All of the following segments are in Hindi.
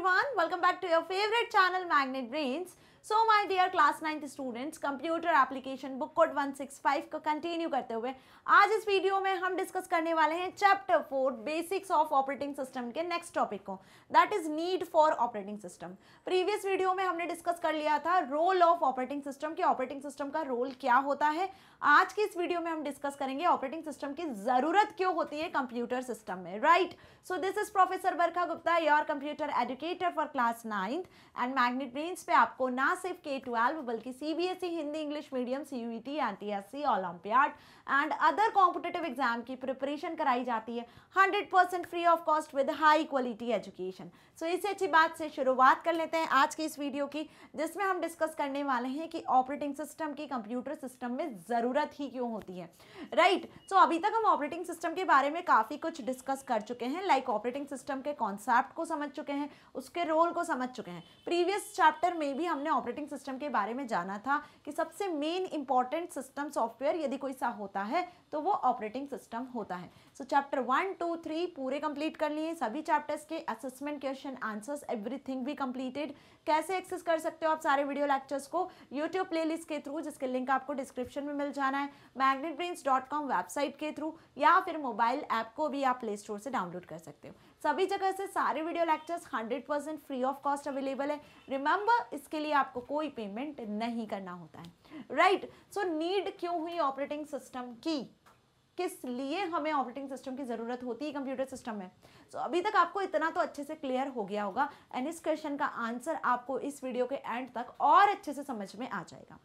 everyone, welcome back to your favorite channel Magnet Brains. So my dear class ninth students computer application book code 165 को कंटिन्यू करते हुए आज इस वीडियो में हम डिस्कस करने वाले हैं chapter four basics of operating system के नेक्स्ट टॉपिक को that is need for operating system previous video में हमने डिस्कस कर लिया था रोल ऑफ ऑपरेटिंग सिस्टम के ऑपरेटिंग सिस्टम का रोल क्या होता है आज की इस वीडियो में हम डिस्कस करेंगे ऑपरेटिंग सिस्टम की जरूरत क्यों होती है कंप्यूटर सिस्टम में right so this is professor Barkha Gupta your computer educator for class ninth and Magnet Brains पे आपको ना ना सिर्फ के ट्वेल्व बल्कि C B S E Hindi English medium C U T T N S C olympiad and other competitive exam की प्रिपरेशन कराई जाती है hundred percent free of cost with high quality education so इसी अच्छी बात से शुरुआत कर लेते हैं आज की इस वीडियो की जिसमें हम डिस्कस करने वाले हैं कि ऑपरेटिंग सिस्टम की कंप्यूटर सिस्टम में ज़रूरत ही क्यों होती है राइट right. सो so, अभी तक हम ऑपरेटिंग सिस्टम के बारे में काफ़ी कुछ डिस्कस कर चुके हैं लाइक ऑपरेटिंग सिस्टम के कॉन्सेप्ट को समझ चुके हैं उसके रोल को समझ चुके हैं प्रीवियस चैप्टर में भी हमने ऑपरेटिंग सिस्टम के बारे में जाना था कि सबसे मेन इंपॉर्टेंट सिस्टम सॉफ्टवेयर यदि कोई सा होता है तो वो ऑपरेटिंग सिस्टम होता है so chapter one two three पूरे कंप्लीट कर लिए सभी चैप्टर्स के असेसमेंट क्वेश्चन आंसर्स एवरीथिंग भी कंप्लीटेड कैसे एक्सेस कर सकते हो आप सारे वीडियो लेक्चर्स को यूट्यूब प्लेलिस्ट के थ्रू जिसके लिंक आपको डिस्क्रिप्शन में मिल जाना है मैग्नेट वेबसाइट के थ्रू या फिर मोबाइल ऐप को भी आप प्ले स्टोर से डाउनलोड कर सकते हो सभी जगह से सारे video lectures 100 percent free of cost available है रिमेंबर इसके लिए आपको कोई पेमेंट नहीं करना होता है राइट सो नीड क्यों हुई ऑपरेटिंग सिस्टम की किस लिए हमें ऑपरेटिंग सिस्टम की ज़रूरत होती है कंप्यूटर सिस्टम में सो so, अभी तक आपको इतना तो अच्छे से क्लियर हो गया होगा एंड इस क्वेश्चन का आंसर आपको इस वीडियो के एंड तक और अच्छे से समझ में आ जाएगा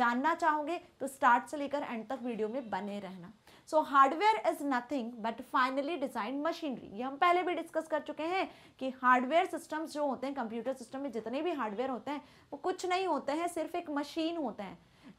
जानना चाहोगे तो स्टार्ट से लेकर एंड तक वीडियो में बने रहना so hardware is nothing but finely design machinery ये हम पहले भी डिस्कस कर चुके हैं कि हार्डवेयर सिस्टम्स जो होते हैं कंप्यूटर सिस्टम में जितने भी हार्डवेयर होते हैं वो कुछ नहीं होते हैं सिर्फ एक मशीन होते हैं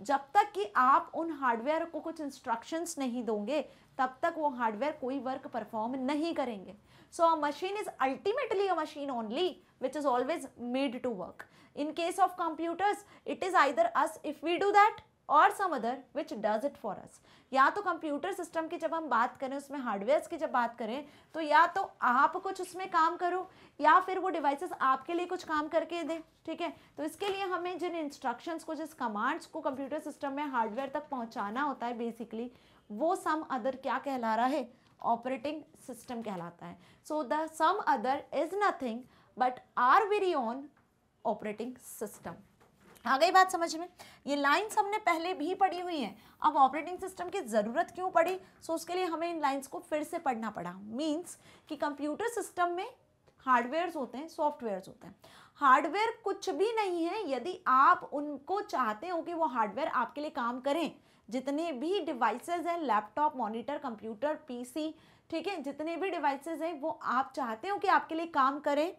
जब तक कि आप उन हार्डवेयर को कुछ इंस्ट्रक्शंस नहीं दोगे तब तक वो हार्डवेयर कोई वर्क परफॉर्म नहीं करेंगे so a machine is ultimately a machine only which is always made to work in case of computers it is either us if we do that or some other which does it for us या तो कंप्यूटर सिस्टम की जब हम बात करें उसमें हार्डवेयर की जब बात करें तो या तो आप कुछ उसमें काम करो या फिर वो डिवाइसेस आपके लिए कुछ काम करके दें ठीक है तो इसके लिए हमें जिन इंस्ट्रक्शंस को जिस कमांड्स को कंप्यूटर सिस्टम में हार्डवेयर तक पहुंचाना होता है बेसिकली वो सम अदर क्या कहला रहा है ऑपरेटिंग सिस्टम कहलाता है so the some other is nothing but our very own operating system आ गई बात समझ में ये लाइंस हमने पहले भी पढ़ी हुई हैं अब ऑपरेटिंग सिस्टम की ज़रूरत क्यों पड़ी सो उसके लिए हमें इन लाइंस को फिर से पढ़ना पड़ा मीन्स कि कंप्यूटर सिस्टम में हार्डवेयर्स होते हैं सॉफ्टवेयर्स होते हैं हार्डवेयर कुछ भी नहीं है यदि आप उनको चाहते हो कि वो हार्डवेयर आपके लिए काम करें जितने भी डिवाइसेज हैं लैपटॉप मॉनिटर कंप्यूटर पीसी ठीक है जितने भी डिवाइसेज हैं वो आप चाहते हो कि आपके लिए काम करें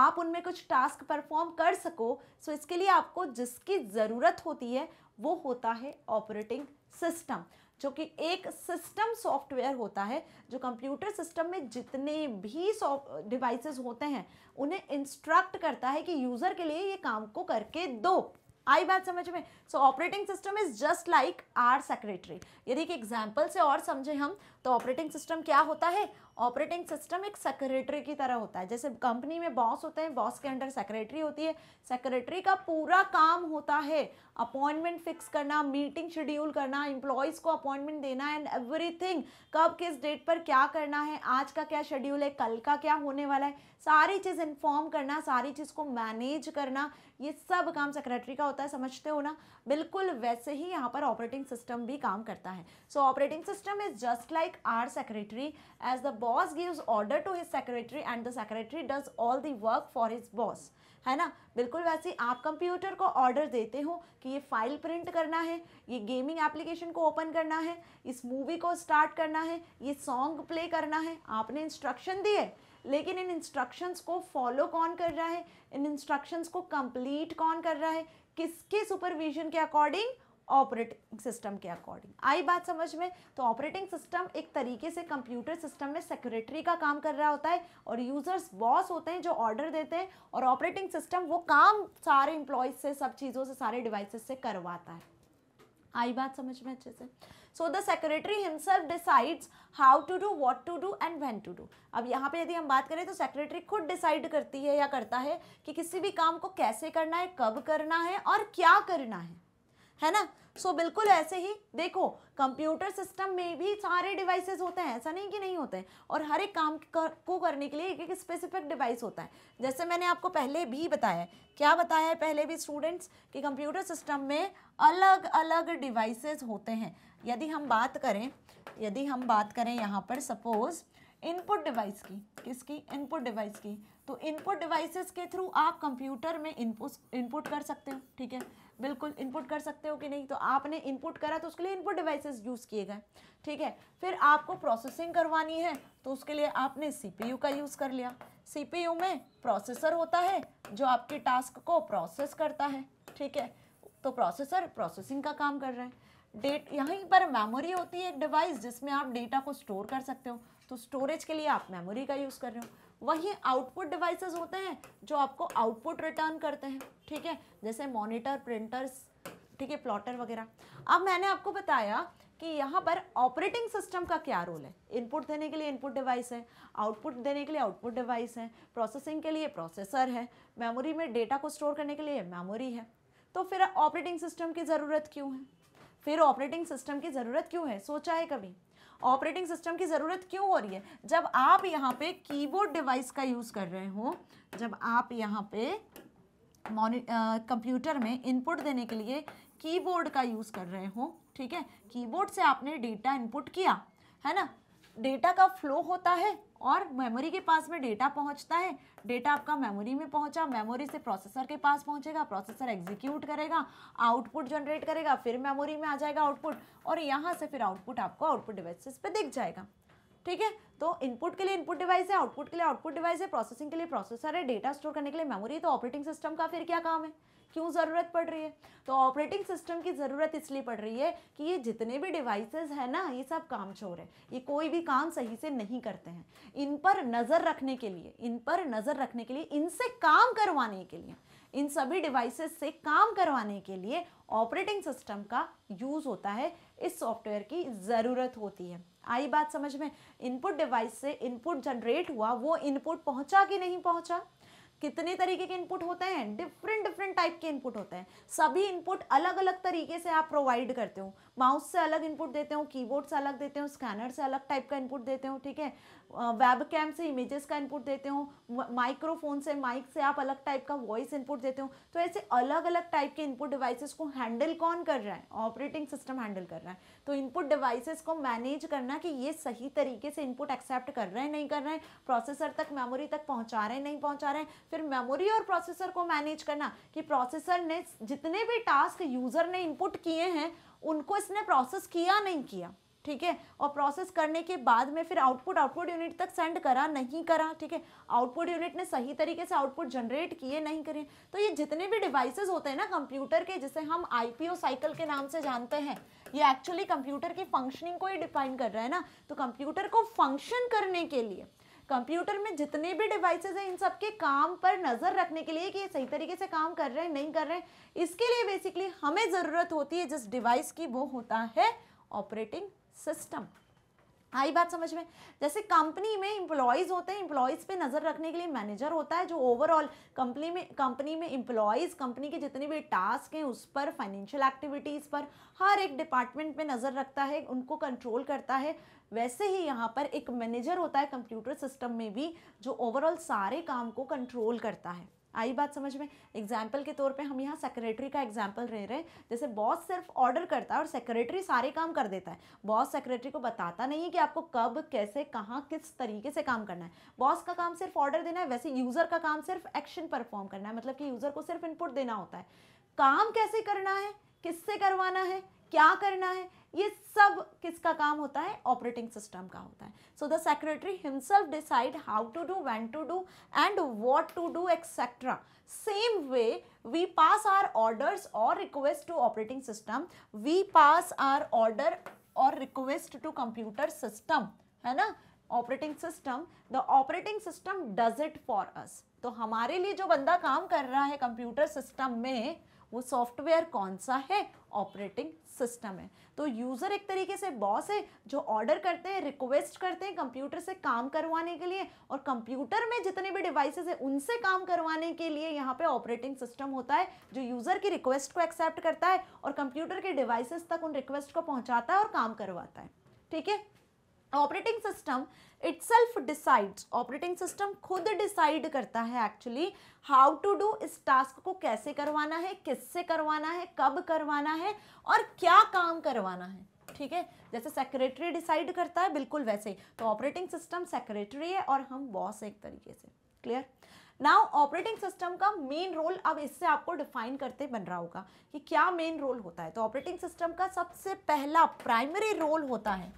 आप उनमें कुछ टास्क परफॉर्म कर सको सो so इसके लिए आपको जिसकी ज़रूरत होती है वो होता है ऑपरेटिंग सिस्टम जो कि एक सिस्टम सॉफ्टवेयर होता है जो कंप्यूटर सिस्टम में जितने भी डिवाइसेस होते हैं उन्हें इंस्ट्रक्ट करता है कि यूज़र के लिए ये काम को करके दो आई बात समझ में so operating system is just like our secretary यदि एक एग्जाम्पल से और समझे हम तो ऑपरेटिंग सिस्टम क्या होता है ऑपरेटिंग सिस्टम एक सेक्रेटरी की तरह होता है जैसे कंपनी में बॉस होते हैं बॉस के अंडर सेक्रेटरी होती है सेक्रेटरी का पूरा काम होता है अपॉइंटमेंट फिक्स करना मीटिंग शेड्यूल करना इंप्लॉइज़ को अपॉइंटमेंट देना एंड एवरीथिंग कब किस डेट पर क्या करना है आज का क्या शेड्यूल है कल का क्या होने वाला है सारी चीज़ इन्फॉर्म करना सारी चीज़ को मैनेज करना ये सब काम सेक्रेटरी का होता है समझते हो ना बिल्कुल वैसे ही यहाँ पर ऑपरेटिंग सिस्टम भी काम करता है so operating system is just like our secretary as the boss gives order to his secretary and the secretary does all the work for his boss है ना बिल्कुल वैसे ही आप कंप्यूटर को ऑर्डर देते हो कि ये फाइल प्रिंट करना है ये गेमिंग एप्लीकेशन को ओपन करना है इस मूवी को स्टार्ट करना है ये सॉन्ग प्ले करना है आपने इंस्ट्रक्शन दिए लेकिन इन इंस्ट्रक्शंस को फॉलो कौन कर रहा है इन इंस्ट्रक्शंस को कंप्लीट कौन कर रहा है किसके सुपरविजन के अकॉर्डिंग ऑपरेटिंग सिस्टम के अकॉर्डिंग आई बात समझ में तो ऑपरेटिंग सिस्टम एक तरीके से कंप्यूटर सिस्टम में सेक्रेटरी का काम कर रहा होता है और यूजर्स बॉस होते हैं जो ऑर्डर देते हैं और ऑपरेटिंग सिस्टम वो काम सारे इंप्लॉयज से सब चीज़ों से सारे डिवाइसेस से करवाता है आई बात समझ में अच्छे से so the secretary himself decides how to do what to do and when to do अब यहाँ पे यदि हम बात करें तो सेक्रेटरी खुद डिसाइड करती है या करता है कि किसी भी काम को कैसे करना है कब करना है और क्या करना है है ना सो so, बिल्कुल ऐसे ही देखो कंप्यूटर सिस्टम में भी सारे डिवाइसेस होते हैं ऐसा नहीं कि नहीं होते हैं और हर एक काम कर, को करने के लिए एक एक स्पेसिफिक डिवाइस होता है जैसे मैंने आपको पहले भी बताया क्या बताया है पहले भी स्टूडेंट्स कि कंप्यूटर सिस्टम में अलग अलग डिवाइसेस होते हैं यदि हम बात करें यदि हम बात करें यहाँ पर सपोज़ इनपुट डिवाइस की किसकी इनपुट डिवाइस की तो इनपुट डिवाइसेस के थ्रू आप कंप्यूटर में इनपुट इनपुट कर सकते हो ठीक है बिल्कुल इनपुट कर सकते हो कि नहीं तो आपने इनपुट करा तो उसके लिए इनपुट डिवाइसेस यूज़ किए गए ठीक है फिर आपको प्रोसेसिंग करवानी है तो उसके लिए आपने सीपीयू का यूज़ कर लिया सीपीयू में प्रोसेसर होता है जो आपके टास्क को प्रोसेस करता है ठीक है तो प्रोसेसर प्रोसेसिंग का काम कर रहे हैं डेट यहीं पर मेमोरी होती है एक डिवाइस जिसमें आप डेटा को स्टोर कर सकते हो तो स्टोरेज के लिए आप मेमोरी का यूज़ कर रहे हो वही आउटपुट डिवाइसेस होते हैं जो आपको आउटपुट रिटर्न करते हैं ठीक है जैसे मॉनिटर प्रिंटर्स ठीक है प्लॉटर वगैरह अब मैंने आपको बताया कि यहाँ पर ऑपरेटिंग सिस्टम का क्या रोल है इनपुट देने के लिए इनपुट डिवाइस है आउटपुट देने के लिए आउटपुट डिवाइस है प्रोसेसिंग के लिए प्रोसेसर है मेमोरी में डेटा को स्टोर करने के लिए मेमोरी है तो फिर ऑपरेटिंग सिस्टम की ज़रूरत क्यों है फिर ऑपरेटिंग सिस्टम की ज़रूरत क्यों है सोचा है कभी ऑपरेटिंग सिस्टम की ज़रूरत क्यों हो रही है जब आप यहाँ पे कीबोर्ड डिवाइस का यूज़ कर रहे हो जब आप यहाँ पे कंप्यूटर में इनपुट देने के लिए कीबोर्ड का यूज़ कर रहे हो ठीक है कीबोर्ड से आपने डेटा इनपुट किया है ना डेटा का फ्लो होता है और मेमोरी के पास में डेटा पहुंचता है डेटा आपका मेमोरी में पहुंचा मेमोरी से प्रोसेसर के पास पहुंचेगा प्रोसेसर एग्जीक्यूट करेगा आउटपुट जनरेट करेगा फिर मेमोरी में आ जाएगा आउटपुट और यहाँ से फिर आउटपुट आपको आउटपुट डिवाइसेस पे दिख जाएगा ठीक है तो इनपुट के लिए इनपुट डिवाइस है आउटपुट के लिए आउटपुट डिवाइस है प्रोसेसिंग के लिए प्रोसेसर है डेटा स्टोर करने के लिए मेमोरी तो ऑपरेटिंग सिस्टम का फिर क्या काम है क्यों ज़रूरत पड़ रही है तो ऑपरेटिंग सिस्टम की ज़रूरत इसलिए पड़ रही है कि ये जितने भी डिवाइसेस हैं ना ये सब काम चोर है ये कोई भी काम सही से नहीं करते हैं इन पर नज़र रखने के लिए इन पर नज़र रखने के लिए इनसे काम करवाने के लिए इन सभी डिवाइसेस से काम करवाने के लिए ऑपरेटिंग सिस्टम का यूज़ होता है इस सॉफ्टवेयर की ज़रूरत होती है आई बात समझ में इनपुट डिवाइस से इनपुट जनरेट हुआ वो इनपुट पहुंचा कि नहीं पहुंचा कितने तरीके के इनपुट होते हैं डिफरेंट डिफरेंट टाइप के इनपुट होते हैं सभी इनपुट अलग अलग तरीके से आप प्रोवाइड करते हो माउस से अलग इनपुट देते हो कीबोर्ड से अलग देते हो स्कैनर से अलग टाइप का इनपुट देते हो ठीक है वेब कैम से इमेजेस का इनपुट देते हो माइक्रोफोन से माइक से आप अलग टाइप का वॉइस इनपुट देते हो तो ऐसे अलग अलग टाइप के इनपुट डिवाइसेस को हैंडल कौन कर रहा है ऑपरेटिंग सिस्टम हैंडल कर रहा है तो इनपुट डिवाइसेस को मैनेज करना कि ये सही तरीके से इनपुट एक्सेप्ट कर रहे हैं नहीं कर रहे हैं प्रोसेसर तक मेमोरी तक पहुँचा रहे हैं नहीं पहुँचा रहे हैं फिर मेमोरी और प्रोसेसर को मैनेज करना कि प्रोसेसर ने जितने भी टास्क यूज़र ने इनपुट किए हैं उनको इसने प्रोसेस किया नहीं किया ठीक है और प्रोसेस करने के बाद में फिर आउटपुट आउटपुट यूनिट तक सेंड करा नहीं करा ठीक है आउटपुट यूनिट ने सही तरीके से आउटपुट जनरेट किए नहीं करें तो ये जितने भी डिवाइसेस होते हैं ना कंप्यूटर के जिसे हम आईपीओ साइकिल के नाम से जानते हैं ये एक्चुअली कंप्यूटर की फंक्शनिंग को ही डिफाइन कर रहा है ना तो कंप्यूटर को फंक्शन करने के लिए कंप्यूटर में जितने भी डिवाइसेज हैं इन सब के काम पर नज़र रखने के लिए कि ये सही तरीके से काम कर रहे हैं नहीं कर रहे हैं इसके लिए बेसिकली हमें ज़रूरत होती है जिस डिवाइस की वो होता है ऑपरेटिंग सिस्टम आई बात समझ में जैसे कंपनी में इम्प्लॉयज़ होते हैं इम्प्लॉयज़ पे नज़र रखने के लिए मैनेजर होता है जो ओवरऑल कंपनी में कंपनी में इम्प्लॉयज़ कंपनी के जितने भी टास्क हैं उस पर फाइनेंशियल एक्टिविटीज़ पर हर एक डिपार्टमेंट पे नज़र रखता है उनको कंट्रोल करता है वैसे ही यहाँ पर एक मैनेजर होता है कंप्यूटर सिस्टम में भी जो ओवरऑल सारे काम को कंट्रोल करता है आई बात समझ में एग्जाम्पल के तौर पे हम यहाँ सेक्रेटरी का एग्जाम्पल रह रहे हैं जैसे बॉस सिर्फ ऑर्डर करता है और सेक्रेटरी सारे काम कर देता है बॉस सेक्रेटरी को बताता नहीं है कि आपको कब कैसे कहाँ किस तरीके से काम करना है बॉस का काम सिर्फ ऑर्डर देना है वैसे यूज़र का काम सिर्फ एक्शन परफॉर्म करना है मतलब कि यूज़र को सिर्फ इनपुट देना होता है काम कैसे करना है किससे करवाना है क्या करना है ये सब किसका काम होता है ऑपरेटिंग सिस्टम का होता है so the secretary himself decide how to do when to do and what to do etcetera same way we pass our orders और request to operating system we pass our order और रिक्वेस्ट टू कंप्यूटर सिस्टम है ना operating system the operating system does it for us तो हमारे लिए जो बंदा काम कर रहा है कंप्यूटर सिस्टम में वो सॉफ्टवेयर कौन सा है ऑपरेटिंग सिस्टम है तो यूज़र एक तरीके से बॉस है जो ऑर्डर करते हैं रिक्वेस्ट करते हैं कंप्यूटर से काम करवाने के लिए और कंप्यूटर में जितने भी डिवाइसेस हैं उनसे काम करवाने के लिए यहाँ पे ऑपरेटिंग सिस्टम होता है जो यूज़र की रिक्वेस्ट को एक्सेप्ट करता है और कंप्यूटर के डिवाइसेज तक उन रिक्वेस्ट को पहुँचाता है और काम करवाता है ठीक है operating system itself decides operating system खुद डिसाइड करता है एक्चुअली हाउ टू डू इस टास्क को कैसे करवाना है किससे करवाना है कब करवाना है और क्या काम करवाना है ठीक है जैसे सेक्रेटरी डिसाइड करता है बिल्कुल वैसे ही तो ऑपरेटिंग सिस्टम सेक्रेटरी है और हम बॉस एक तरीके से क्लियर नाउ ऑपरेटिंग सिस्टम का मेन रोल अब इससे आपको डिफाइन करते बन रहा होगा कि क्या मेन रोल होता है तो ऑपरेटिंग सिस्टम का सबसे पहला प्राइमरी रोल होता है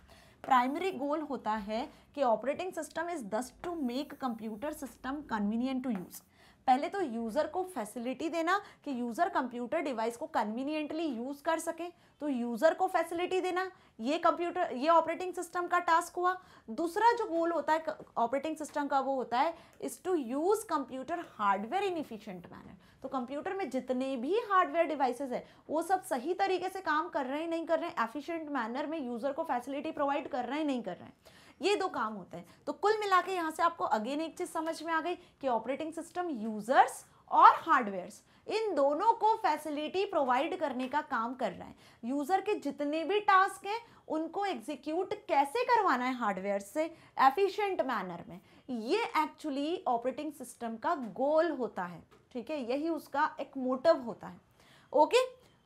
प्राइमरी गोल होता है कि operating system is just to make computer system convenient to use पहले तो यूज़र को फैसिलिटी देना कि यूज़र कंप्यूटर डिवाइस को कन्वीनियंटली यूज़ कर सके तो यूज़र को फैसिलिटी देना ये कंप्यूटर ये ऑपरेटिंग सिस्टम का टास्क हुआ दूसरा जो गोल होता है ऑपरेटिंग सिस्टम का वो होता है is to use computer hardware in efficient manner तो कंप्यूटर में जितने भी हार्डवेयर डिवाइसेस है वो सब सही तरीके से काम कर रहे हैं नहीं कर रहे हैं एफिशिएंट मैनर में यूज़र को फैसिलिटी प्रोवाइड कर रहे हैं नहीं कर रहे हैं ये दो काम होते हैं तो कुल मिला के यहाँ से आपको अगेन एक चीज़ समझ में आ गई कि ऑपरेटिंग सिस्टम यूजर्स और हार्डवेयर्स इन दोनों को फैसिलिटी प्रोवाइड करने का काम कर रहा है यूज़र के जितने भी टास्क हैं उनको एग्जीक्यूट कैसे करवाना है हार्डवेयर से एफिशिएंट मैनर में ये एक्चुअली ऑपरेटिंग सिस्टम का गोल होता है ठीक है यही उसका एक मोटिव होता है ओके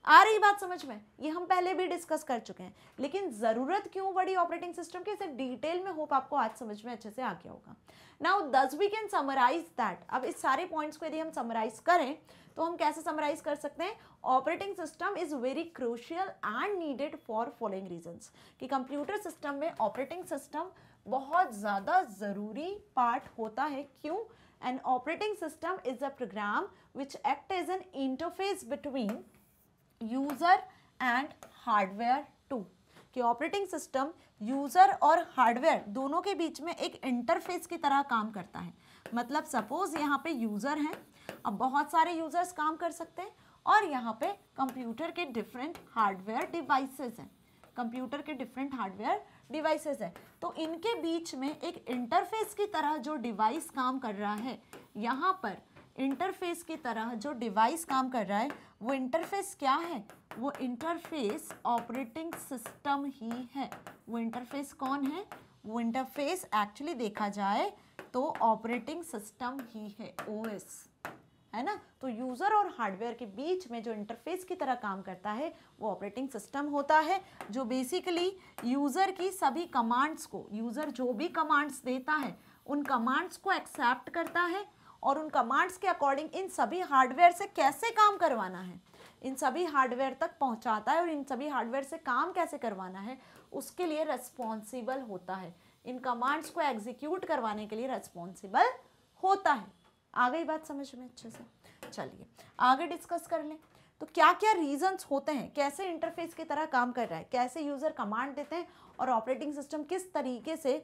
आ रही बात समझ में ये हम पहले भी डिस्कस कर चुके हैं लेकिन ज़रूरत क्यों पड़ी ऑपरेटिंग सिस्टम की इसे डिटेल में होप आपको आज समझ में अच्छे से आ गया होगा नाउ दस वी कैन समराइज दैट अब इस सारे पॉइंट्स को यदि हम समराइज करें तो हम कैसे समराइज कर सकते हैं operating system is very crucial and needed for following reason कि कंप्यूटर सिस्टम में ऑपरेटिंग सिस्टम बहुत ज़्यादा ज़रूरी पार्ट होता है क्यों and operating system is a program which act is an interface between user and hardware to कि ऑपरेटिंग सिस्टम यूज़र और हार्डवेयर दोनों के बीच में एक इंटरफेस की तरह काम करता है मतलब सपोज़ यहाँ पे यूज़र हैं अब बहुत सारे यूज़र्स काम कर सकते हैं और यहाँ पे कंप्यूटर के डिफरेंट हार्डवेयर डिवाइसेस हैं कंप्यूटर के डिफरेंट हार्डवेयर डिवाइसेस हैं तो इनके बीच में एक इंटरफेस की तरह जो डिवाइस काम कर रहा है यहाँ पर इंटरफेस की तरह जो डिवाइस काम कर रहा है वो इंटरफेस क्या है वो इंटरफेस ऑपरेटिंग सिस्टम ही है वो इंटरफेस कौन है वो इंटरफेस एक्चुअली देखा जाए तो ऑपरेटिंग सिस्टम ही है ओएस है ना तो यूज़र और हार्डवेयर के बीच में जो इंटरफेस की तरह काम करता है वो ऑपरेटिंग सिस्टम होता है जो बेसिकली यूज़र की सभी कमांड्स को यूज़र जो भी कमांड्स देता है उन कमांड्स को एक्सेप्ट करता है और उन कमांड्स के अकॉर्डिंग इन सभी हार्डवेयर से कैसे काम करवाना है इन सभी हार्डवेयर तक पहुंचाता है और इन सभी हार्डवेयर से काम कैसे करवाना है उसके लिए रेस्पॉन्सिबल होता है इन कमांड्स को एग्जीक्यूट करवाने के लिए रेस्पॉन्सिबल होता है आ गई बात समझ में अच्छे से चलिए आगे डिस्कस कर लें तो क्या क्या रीजंस होते हैं कैसे इंटरफेस की तरह काम कर रहा है कैसे यूज़र कमांड देते हैं और ऑपरेटिंग सिस्टम किस तरीके से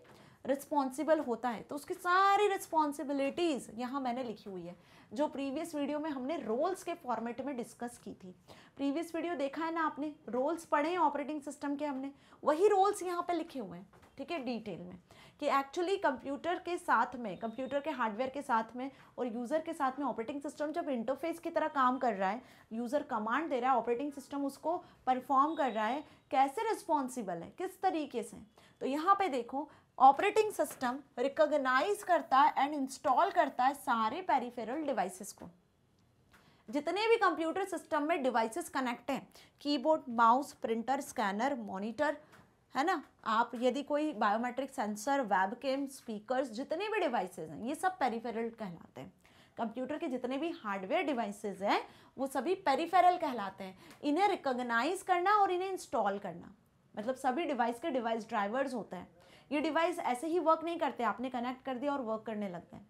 रिस्पॉन्सिबल होता है तो उसकी सारी रिस्पॉन्सिबिलिटीज़ यहाँ मैंने लिखी हुई है जो प्रीवियस वीडियो में हमने रोल्स के फॉर्मेट में डिस्कस की थी प्रीवियस वीडियो देखा है ना आपने रोल्स पढ़े हैं ऑपरेटिंग सिस्टम के हमने वही रोल्स यहाँ पर लिखे हुए हैं ठीक है डिटेल में कि एक्चुअली कंप्यूटर के साथ में कंप्यूटर के हार्डवेयर के साथ में और यूज़र के साथ में ऑपरेटिंग सिस्टम जब इंटरफेस की तरह काम कर रहा है यूज़र कमांड दे रहा है ऑपरेटिंग सिस्टम उसको परफॉर्म कर रहा है कैसे रिस्पॉन्सिबल है किस तरीके से तो यहाँ पे देखो ऑपरेटिंग सिस्टम रिकॉग्नाइज करता है एंड इंस्टॉल करता है सारे पेरीफेरल डिवाइसेस को जितने भी कंप्यूटर सिस्टम में डिवाइसेस कनेक्ट हैं keyboard mouse printer scanner monitor है ना आप यदि कोई बायोमेट्रिक सेंसर वेबकेम स्पीकर्स जितने भी डिवाइसेस हैं ये सब पेरीफेरल कहलाते हैं कंप्यूटर के जितने भी हार्डवेयर डिवाइसेस हैं वो सभी पेरीफेरल कहलाते हैं इन्हें रिकॉग्नाइज करना और इन्हें इंस्टॉल करना मतलब सभी डिवाइस के डिवाइस ड्राइवर्स होते हैं ये डिवाइस ऐसे ही वर्क नहीं करते आपने कनेक्ट कर दिया और वर्क करने लग गए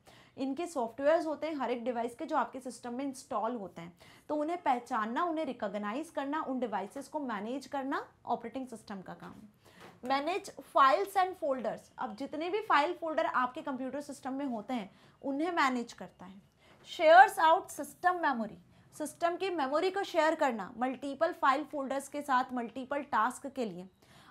इनके सॉफ्टवेयर्स होते हैं हर एक डिवाइस के जो आपके सिस्टम में इंस्टॉल होते हैं तो उन्हें पहचानना उन्हें रिकोगनाइज करना उन डिवाइसेस को मैनेज करना ऑपरेटिंग सिस्टम का काम है मैनेज फाइल्स एंड फोल्डर्स अब जितने भी फाइल फोल्डर आपके कंप्यूटर सिस्टम में होते हैं उन्हें मैनेज करता है shares out system memory system की मेमोरी को शेयर करना मल्टीपल फाइल फोल्डर्स के साथ मल्टीपल टास्क के लिए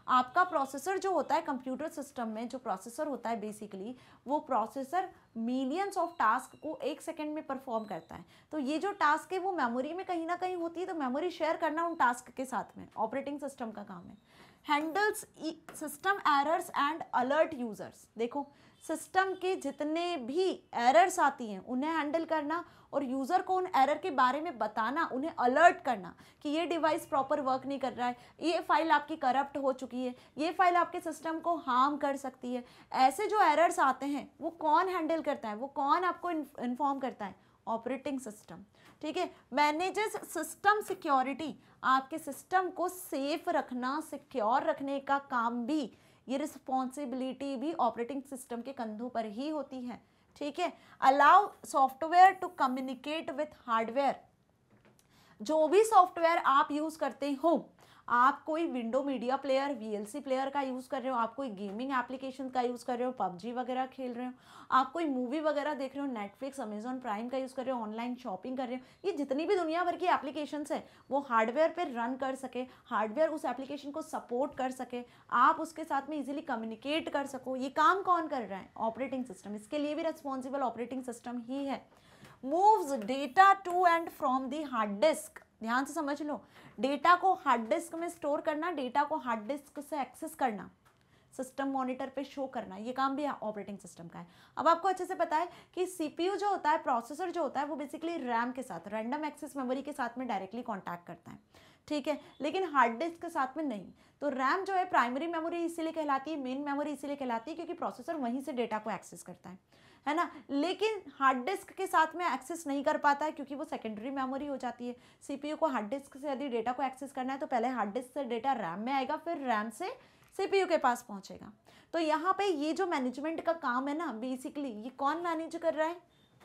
आपका प्रोसेसर जो होता है कंप्यूटर सिस्टम में जो प्रोसेसर होता है बेसिकली वो प्रोसेसर मिलियंस ऑफ टास्क को एक सेकेंड में परफॉर्म करता है तो ये जो टास्क है वो मेमोरी में कहीं ना कहीं होती है तो मेमोरी शेयर करना उन टास्क के साथ में ऑपरेटिंग सिस्टम का काम है handles system errors and alert users देखो सिस्टम के जितने भी एरर्स आती हैं उन्हें हैंडल करना और यूज़र को उन एरर के बारे में बताना उन्हें अलर्ट करना कि ये डिवाइस प्रॉपर वर्क नहीं कर रहा है ये फ़ाइल आपकी करप्ट हो चुकी है ये फ़ाइल आपके सिस्टम को हार्म कर सकती है ऐसे जो एरर्स आते हैं वो कौन हैंडल करता है वो कौन आपको इन्फॉर्म करता है ऑपरेटिंग सिस्टम ठीक है मैनेजेस सिस्टम सिक्योरिटी आपके सिस्टम को सेफ रखना सिक्योर रखने का काम भी ये रिस्पॉन्सिबिलिटी भी ऑपरेटिंग सिस्टम के कंधों पर ही होती है ठीक है allow software to communicate with hardware जो भी सॉफ्टवेयर आप यूज़ करते हो आप कोई window media player VLC player का यूज़ कर रहे हो आप कोई गेमिंग एप्लीकेशन का यूज़ कर रहे हो पबजी वगैरह खेल रहे हो आप कोई मूवी वगैरह देख रहे हो नेटफ्लिक्स अमेजोन प्राइम का यूज़ कर रहे हो ऑनलाइन शॉपिंग कर रहे हो ये जितनी भी दुनिया भर की एप्लीकेशंस है वो हार्डवेयर पर रन कर सके हार्डवेयर उस एप्लीकेशन को सपोर्ट कर सके आप उसके साथ में ईजिली कम्युनिकेट कर सको ये काम कौन कर रहा है ऑपरेटिंग सिस्टम इसके लिए भी रेस्पॉन्सिबल ऑपरेटिंग सिस्टम ही है moves data to and from the hard disk ध्यान से समझ लो डेटा को हार्ड डिस्क में स्टोर करना डेटा को हार्ड डिस्क से एक्सेस करना सिस्टम मॉनिटर पे शो करना ये काम भी ऑपरेटिंग सिस्टम का है अब आपको अच्छे से पता है कि सीपीयू जो होता है प्रोसेसर जो होता है वो बेसिकली रैम के साथ रैंडम एक्सेस मेमोरी के साथ में डायरेक्टली कॉन्टैक्ट करता है ठीक है लेकिन हार्ड डिस्क के साथ में नहीं तो रैम जो है प्राइमरी मेमोरी इसीलिए कहलाती है मेन मेमोरी इसीलिए कहलाती है क्योंकि प्रोसेसर वहीं से डेटा को एक्सेस करता है है ना लेकिन हार्ड डिस्क के साथ में एक्सेस नहीं कर पाता है क्योंकि वो सेकेंडरी मेमोरी हो जाती है सीपीयू को हार्ड डिस्क से यदि डेटा को एक्सेस करना है तो पहले हार्ड डिस्क से डेटा रैम में आएगा फिर रैम से सीपीयू के पास पहुंचेगा तो यहाँ पे ये जो मैनेजमेंट का काम है ना बेसिकली ये कौन मैनेज कर रहा है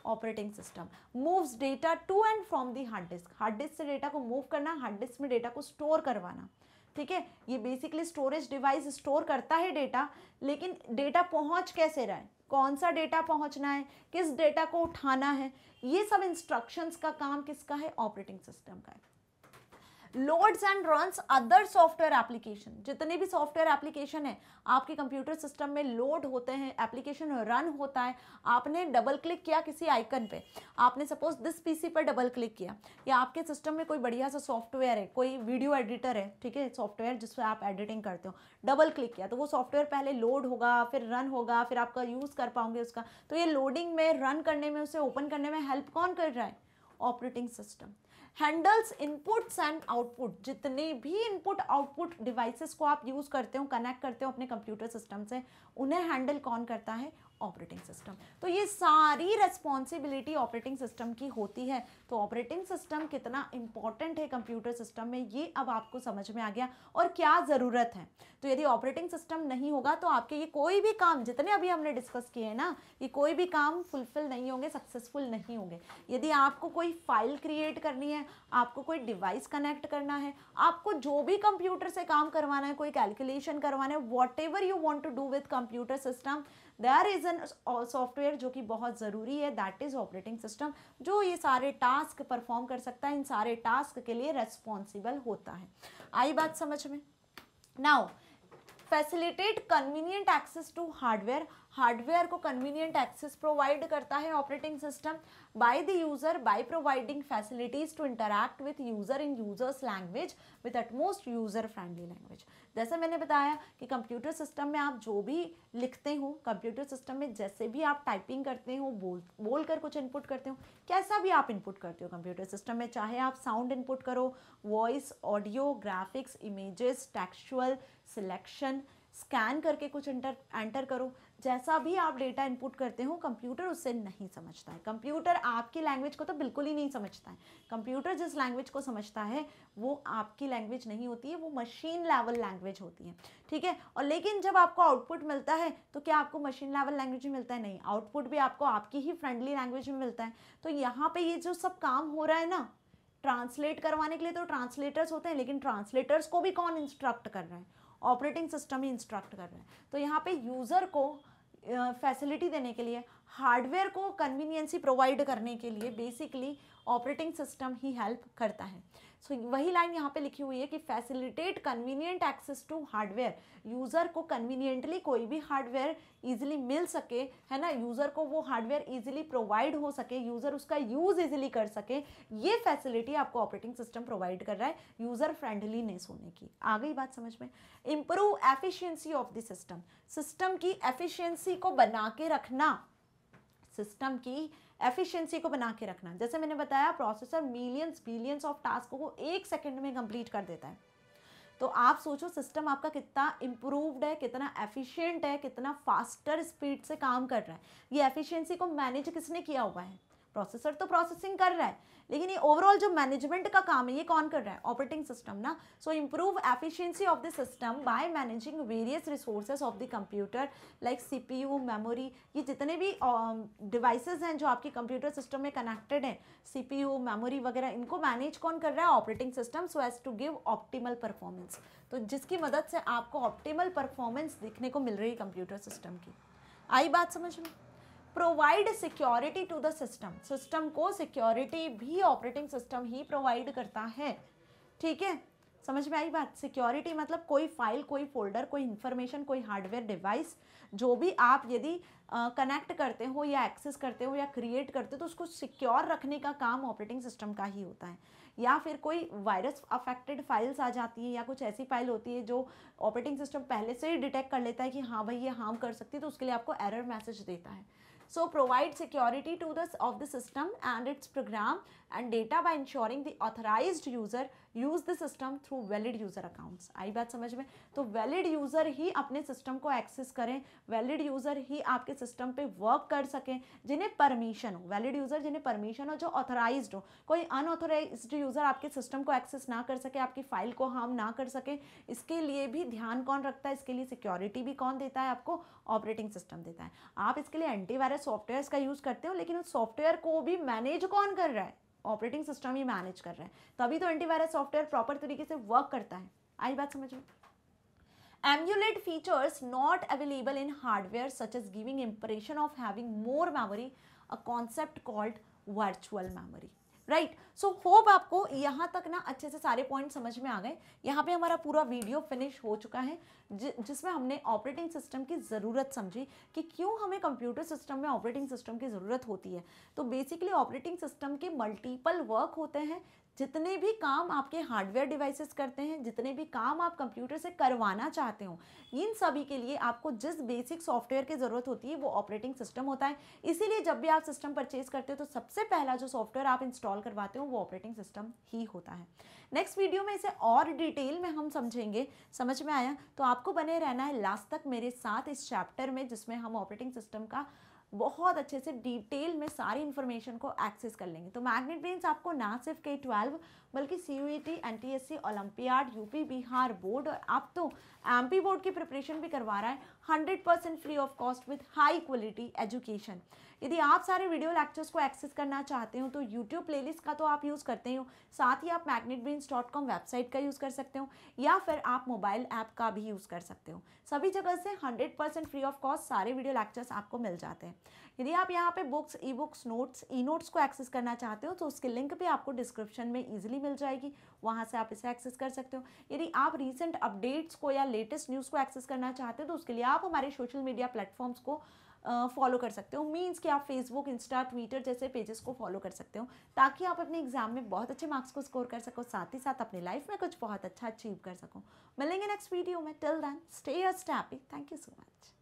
operating system moves data to and from the hard disk hard disk से डेटा को मूव करना हार्ड डिस्क में डेटा को स्टोर करवाना ठीक है ये बेसिकली स्टोरेज डिवाइस स्टोर करता है डेटा लेकिन डेटा पहुंच कैसे रहा है कौन सा डेटा पहुंचना है किस डेटा को उठाना है ये सब इंस्ट्रक्शंस का काम किसका है ऑपरेटिंग सिस्टम का है loads and runs other software application जितने भी सॉफ्टवेयर एप्लीकेशन है आपके कंप्यूटर सिस्टम में लोड होते हैं एप्लीकेशन रन होता है आपने डबल क्लिक किया किसी आइकन पे आपने सपोज दिस पीसी पर डबल क्लिक किया या आपके सिस्टम में कोई बढ़िया सा सॉफ्टवेयर है कोई वीडियो एडिटर है ठीक है सॉफ्टवेयर जिसमें आप एडिटिंग करते हो डबल क्लिक किया तो वो सॉफ्टवेयर पहले लोड होगा फिर रन होगा फिर आपका यूज़ कर पाओगे उसका तो ये लोडिंग में रन करने में उसे ओपन करने में हेल्प कौन कर रहा है operating system handles inputs and output जितने भी इनपुट आउटपुट डिवाइसेस को आप यूज़ करते हो कनेक्ट करते हो अपने कंप्यूटर सिस्टम से उन्हें हैंडल कौन करता है ऑपरेटिंग सिस्टम तो ये सारी रेस्पॉन्सिबिलिटी ऑपरेटिंग सिस्टम की होती है तो ऑपरेटिंग सिस्टम कितना इंपॉर्टेंट है कंप्यूटर सिस्टम में ये अब आपको समझ में आ गया और क्या ज़रूरत है तो यदि ऑपरेटिंग सिस्टम नहीं होगा तो आपके ये कोई भी काम जितने अभी हमने डिस्कस किए हैं ना ये कोई भी काम फुलफिल नहीं होंगे सक्सेसफुल नहीं होंगे यदि आपको कोई फाइल क्रिएट करनी है आपको कोई डिवाइस कनेक्ट करना है आपको जो भी कंप्यूटर से काम करवाना है कोई कैलकुलेशन करवाना है whatever you want to do with computer system there is an software जो कि बहुत ज़रूरी है दैट इज़ ऑपरेटिंग सिस्टम जो ये सारे टास्क परफॉर्म कर सकता है इन सारे टास्क के लिए रेस्पॉन्सिबल होता है आई बात समझ में now facilitate convenient access to hardware hardware को कन्वीनियंट एक्सेस प्रोवाइड करता है operating system by the user by providing facilities to interact with user in users language with most user friendly language जैसे मैंने बताया कि कंप्यूटर सिस्टम में आप जो भी लिखते हो कंप्यूटर सिस्टम में जैसे भी आप टाइपिंग करते हो बोल बोल कर कुछ इनपुट करते हो कैसा भी आप इनपुट करते हो कंप्यूटर सिस्टम में चाहे आप साउंड इनपुट करो voice audio graphics images textual selection scan करके कुछ इंटर एंटर करो जैसा भी आप डेटा इनपुट करते हो कंप्यूटर उससे नहीं समझता है कंप्यूटर आपकी लैंग्वेज को तो बिल्कुल ही नहीं समझता है कंप्यूटर जिस लैंग्वेज को समझता है वो आपकी लैंग्वेज नहीं होती है वो मशीन लेवल लैंग्वेज होती है ठीक है और लेकिन जब आपको आउटपुट मिलता है तो क्या आपको मशीन लेवल लैंग्वेज में मिलता है नहीं आउटपुट भी आपको आपकी ही फ्रेंडली लैंग्वेज में मिलता है तो यहाँ पर ये जो सब काम हो रहा है ना ट्रांसलेट करवाने के लिए तो ट्रांसलेटर्स होते हैं लेकिन ट्रांसलेटर्स को भी कौन इंस्ट्रक्ट कर रहे हैं ऑपरेटिंग सिस्टम ही इंस्ट्रक्ट कर रहे हैं तो यहाँ पे यूज़र को फैसिलिटी देने के लिए हार्डवेयर को कन्वीनियंसी प्रोवाइड करने के लिए बेसिकली ऑपरेटिंग सिस्टम ही हेल्प करता है सो so, वही लाइन यहाँ पे लिखी हुई है कि facilitate convenient access to hardware user को कन्वीनियंटली कोई भी हार्डवेयर ईजिली मिल सके है ना यूज़र को वो हार्डवेयर ईजिली प्रोवाइड हो सके यूज़र उसका यूज़ ईजिली कर सके ये फैसिलिटी आपको ऑपरेटिंग सिस्टम प्रोवाइड कर रहा है यूज़र फ्रेंडलीनेस होने की आ गई बात समझ में improve efficiency of the system system की एफिशियंसी को बना के रखना सिस्टम की एफिशिएंसी को बना के रखना जैसे मैंने बताया processor millions billions of task को एक सेकंड में कंप्लीट कर देता है तो आप सोचो सिस्टम आपका कितना इम्प्रूवड है कितना एफिशिएंट है कितना फास्टर स्पीड से काम कर रहा है ये एफिशिएंसी को मैनेज किसने किया हुआ है प्रोसेसर तो प्रोसेसिंग कर रहा है लेकिन ये ओवरऑल जो मैनेजमेंट का काम है ये कौन कर रहा है ऑपरेटिंग सिस्टम ना so improve efficiency of the system by managing various resources of the computer like CPU memory ये जितने भी डिवाइस um, uh, हैं जो आपके कंप्यूटर सिस्टम में कनेक्टेड हैं सीपीयू मेमोरी वगैरह इनको मैनेज कौन कर रहा है operating system so as to give optimal performance तो जिसकी मदद से आपको ऑप्टीमल परफॉर्मेंस देखने को मिल रही है कंप्यूटर सिस्टम की आई बात समझ में provide security to the system system को सिक्योरिटी भी ऑपरेटिंग सिस्टम ही प्रोवाइड करता है ठीक है समझ में आई बात सिक्योरिटी मतलब कोई फाइल कोई फोल्डर कोई इंफॉर्मेशन कोई हार्डवेयर डिवाइस जो भी आप यदि कनेक्ट करते हो या एक्सेस करते हो या क्रिएट करते हो तो उसको सिक्योर रखने का काम ऑपरेटिंग सिस्टम का ही होता है या फिर कोई वायरस अफेक्टेड फाइल्स आ जाती है या कुछ ऐसी फाइल होती है जो ऑपरेटिंग सिस्टम पहले से ही डिटेक्ट कर लेता है कि हाँ भाई ये हार्म कर सकती है तो उसके लिए आपको एरर मैसेज देता है So provide security to this of the system and its program and data by ensuring the authorized user use the system through valid user accounts आई बात समझ में तो वैलिड यूज़र ही अपने सिस्टम को एक्सेस करें वैलिड यूज़र ही आपके सिस्टम पे वर्क कर सकें जिन्हें परमिशन हो वैलिड यूज़र जिन्हें परमिशन हो जो ऑथराइज हो कोई अनऑथोराइज यूज़र आपके सिस्टम को एक्सेस ना कर सके आपकी फ़ाइल को हार्म ना कर सके इसके लिए भी ध्यान कौन रखता है इसके लिए सिक्योरिटी भी कौन देता है आपको ऑपरेटिंग सिस्टम देता है आप इसके लिए एंटीवायरस सॉफ्टवेयर का यूज़ करते हो लेकिन उस सॉफ्टवेयर को भी मैनेज कौन कर रहा है ऑपरेटिंग सिस्टम ही मैनेज कर रहे हैं तभी तो एंटीवायरस सॉफ्टवेयर प्रॉपर तरीके से वर्क करता है आई बात समझ में emulate features not available in hardware such is giving impression of having more memory a concept called virtual memory right so hope आपको यहाँ तक ना अच्छे से सारे पॉइंट समझ में आ गए यहाँ पे हमारा पूरा वीडियो फिनिश हो चुका है जि जिसमें हमने ऑपरेटिंग सिस्टम की ज़रूरत समझी कि क्यों हमें कंप्यूटर सिस्टम में ऑपरेटिंग सिस्टम की ज़रूरत होती है तो बेसिकली ऑपरेटिंग सिस्टम के मल्टीपल वर्क होते हैं जितने भी काम आपके हार्डवेयर डिवाइसेस करते हैं जितने भी काम आप कंप्यूटर से करवाना चाहते हो इन सभी के लिए आपको जिस बेसिक सॉफ्टवेयर की ज़रूरत होती है वो ऑपरेटिंग सिस्टम होता है इसीलिए जब भी आप सिस्टम परचेज करते हो तो सबसे पहला जो सॉफ्टवेयर आप इंस्टॉल करवाते हो वो ऑपरेटिंग सिस्टम ही होता है नेक्स्ट वीडियो में इसे और डिटेल में हम समझेंगे समझ में आया तो आपको बने रहना है लास्ट तक मेरे साथ इस चैप्टर में जिसमें हम ऑपरेटिंग सिस्टम का बहुत अच्छे से डिटेल में सारी इन्फॉर्मेशन को एक्सेस कर लेंगे तो मैग्नेट ब्रेन्स आपको ना सिर्फ के ट्वेल्व बल्कि C U T N T S C olympiad UP Bihar board और आप तो एम पी बोर्ड की प्रिपरेशन भी करवा रहा है 100 percent free of cost with high quality education यदि आप सारे वीडियो लेक्चर्स को एक्सेस करना चाहते हो तो यूट्यूब प्लेलिस्ट का तो आप यूज़ करते हो साथ ही आप कॉम वेबसाइट का यूज़ कर सकते हो या फिर आप मोबाइल ऐप का भी यूज़ कर सकते हो सभी जगह से 100 परसेंट फ्री ऑफ कॉस्ट सारे वीडियो लेक्चर्स आपको मिल जाते हैं यदि आप यहाँ पे books e books notes e notes को एक्सेस करना चाहते हो तो उसके लिंक भी आपको डिस्क्रिप्शन में ईजिली मिल जाएगी वहाँ से आप इसे एक्सेस कर सकते हो यदि आप रिसेंट अपडेट्स को या लेटेस्ट न्यूज़ को एक्सेस करना चाहते हो तो उसके लिए आप हमारे सोशल मीडिया प्लेटफॉर्म्स को फॉलो कर सकते हो मीन्स कि आप फेसबुक इंस्टा ट्विटर जैसे पेजेस को फॉलो कर सकते हो ताकि आप अपने एग्जाम में बहुत अच्छे मार्क्स को स्कोर कर सको साथ ही साथ अपनी लाइफ में कुछ बहुत अच्छा अचीव कर सको मिलेंगे नेक्स्ट वीडियो में till then stay just happy thank you so much